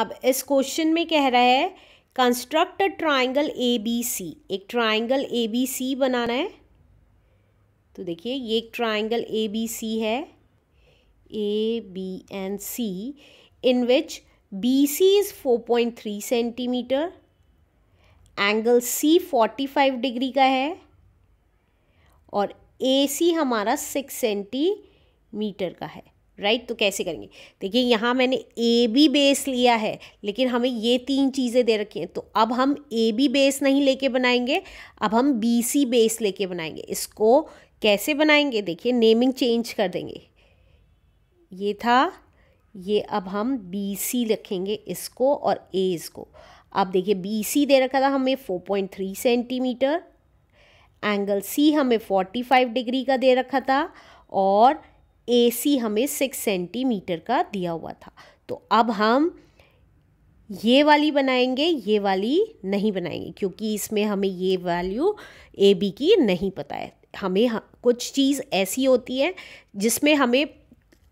अब इस क्वेश्चन में कह रहा है construct a triangle A B C एक ट्राइंगल ए बी सी बनाना है तो देखिए ये एक ट्राइंगल ए बी सी है A B and C in which B C is four point three centimetre angle C forty five degree का है और ए सी हमारा सिक्स सेंटीमीटर का है राइट तो कैसे करेंगे देखिए यहाँ मैंने ए बी बेस लिया है लेकिन हमें ये तीन चीज़ें दे रखी हैं तो अब हम ए बी बेस नहीं लेके बनाएंगे अब हम बी सी बेस लेके बनाएंगे इसको कैसे बनाएंगे देखिए नेमिंग चेंज कर देंगे ये था ये अब हम बी सी रखेंगे इसको और ए इसको अब देखिए बी सी दे रखा था हमें four point three centimetre angle C हमें फोर्टी फाइव डिग्री का दे रखा था और ए सी हमें सिक्स सेंटीमीटर का दिया हुआ था तो अब हम ये वाली बनाएंगे ये वाली नहीं बनाएंगे क्योंकि इसमें हमें ये वैल्यू ए बी की नहीं पता है हमें कुछ चीज़ ऐसी होती है जिसमें हमें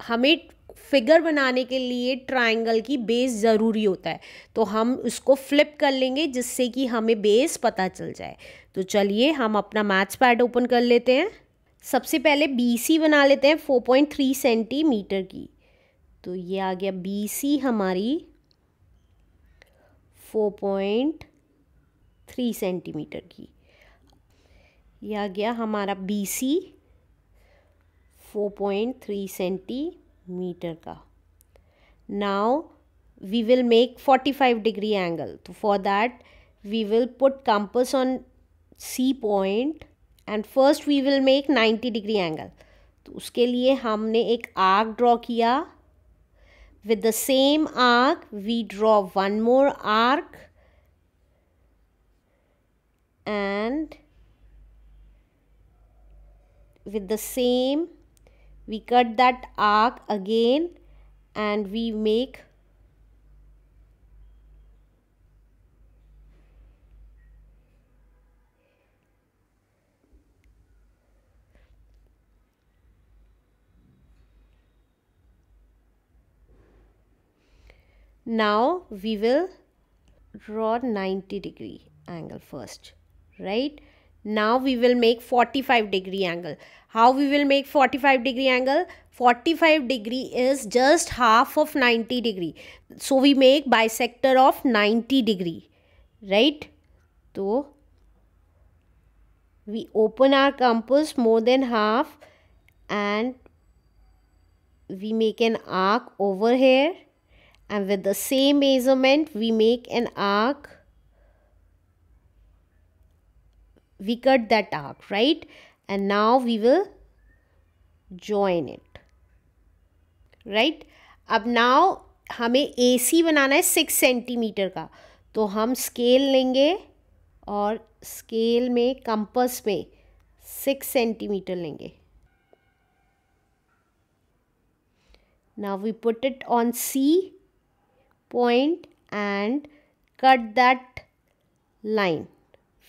हमें फिगर बनाने के लिए ट्रायंगल की बेस ज़रूरी होता है तो हम उसको फ्लिप कर लेंगे जिससे कि हमें बेस पता चल जाए तो चलिए हम अपना मैथ्स पैड ओपन कर लेते हैं सबसे पहले बी सी बना लेते हैं फोर पॉइंट थ्री सेंटीमीटर की तो ये आ गया बी सी हमारी फोर पॉइंट थ्री सेंटीमीटर की ये आ गया हमारा B C four point three centimetre का now will make forty 45 degree angle तो for that we will put compass on C point and first we will make 90 degree angle तो उसके लिए हमने एक आर्क ड्रॉ किया with the same arc we draw one more arc and with the same we cut that arc again and we make now we will draw 90 degree angle first right now we will make 45 degree angle how we will make 45 degree angle 45 degree is just half of 90 degree so we make bisector of 90 degree right so we open our compass more than half and we make an arc over here and with the same measurement we make an arc we cut that arc right and now we will join it right अब now हमें A सी बनाना है six centimetre का तो हम scale लेंगे और scale में compass में सिक्स सेंटीमीटर लेंगे now we put it on C point and cut that line.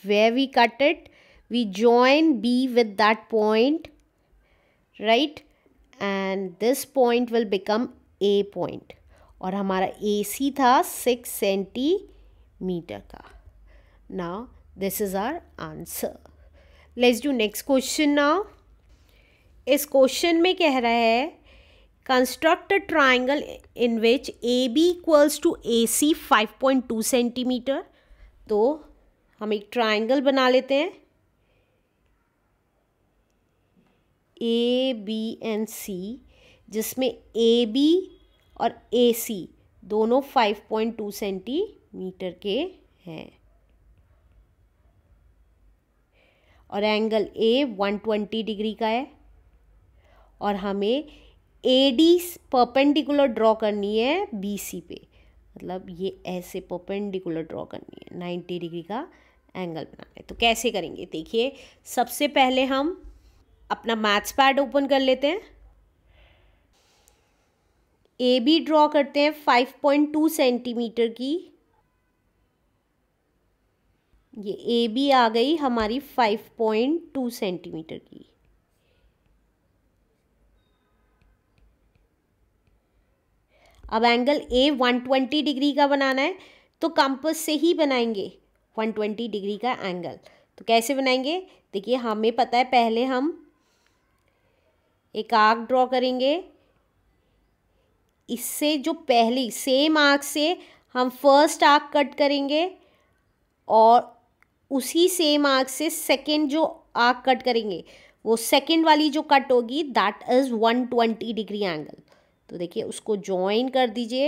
Where we cut it, we join B with that point, right? And this point will become A point. और हमारा A C था six centimetre का now this is our answer let's do next question now इस question में कह रहा है Construct a triangle in which AB equals to AC 5.2 centimetre तो हम एक ट्राइंगल बना लेते हैं ए बी एंड सी जिसमें ए बी और ए सी दोनों 5.2 सेंटीमीटर के हैं और एंगल ए 120 डिग्री का है और हमें ए डी परपेंडिकुलर ड्रॉ करनी है बी सी पे मतलब ये ऐसे परपेंडिकुलर ड्रॉ करनी है नाइन्टी डिग्री का एंगल बनाना है तो कैसे करेंगे देखिए सबसे पहले हम अपना मैथ्स पैड ओपन कर लेते हैं ए बी ड्रॉ करते हैं फाइव पॉइंट टू सेंटीमीटर की ये ए बी आ गई हमारी फाइव पॉइंट टू सेंटीमीटर की अब एंगल ए 120 डिग्री का बनाना है तो कंपस से ही बनाएंगे 120 डिग्री का एंगल तो कैसे बनाएंगे देखिए हमें पता है पहले हम एक आर्क ड्रॉ करेंगे इससे जो पहली सेम आर्क से हम फर्स्ट आर्क कट करेंगे और उसी सेम आर्क से सेकेंड जो आर्क कट करेंगे वो सेकेंड वाली जो कट होगी that is one twenty degree angle तो देखिए उसको ज्वाइन कर दीजिए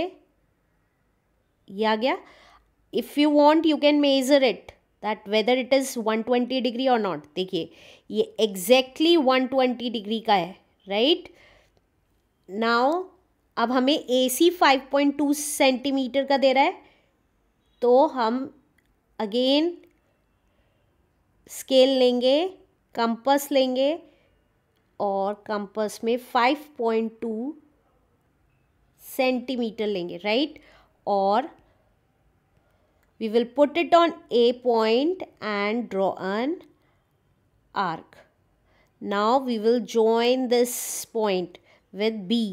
ये आ गया if you want you can measure it that whether it is one twenty degree और नॉट देखिए ये एग्जैक्टली वन ट्वेंटी डिग्री का है राइट right? नाउ अब हमें A C five point two centimetre का दे रहा है तो हम अगेन स्केल लेंगे कंपस लेंगे और कंपस में फाइव पॉइंट टू सेंटीमीटर लेंगे राइट और we will put it on A point and draw an arc now we will join this point with B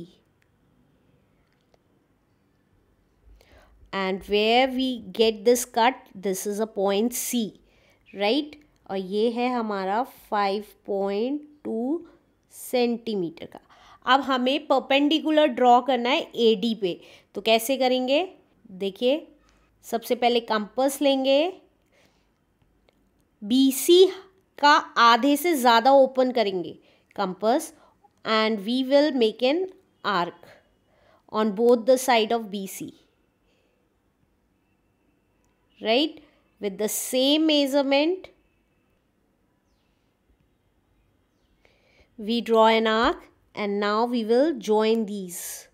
and where we get this cut this is a point C right और ये है हमारा five point two centimetre का अब हमें perpendicular draw करना है A D पे तो कैसे करेंगे देखिए सबसे पहले कंपस लेंगे बी सी का आधे से ज़्यादा ओपन करेंगे compass and we will make an arc on both the side of B C right with the same measurement we draw an arc and now we will join these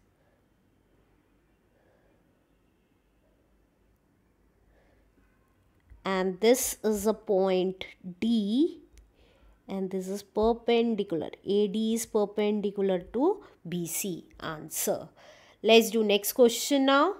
and this is a point D and this is perpendicular AD is perpendicular to BC answer let's do next question now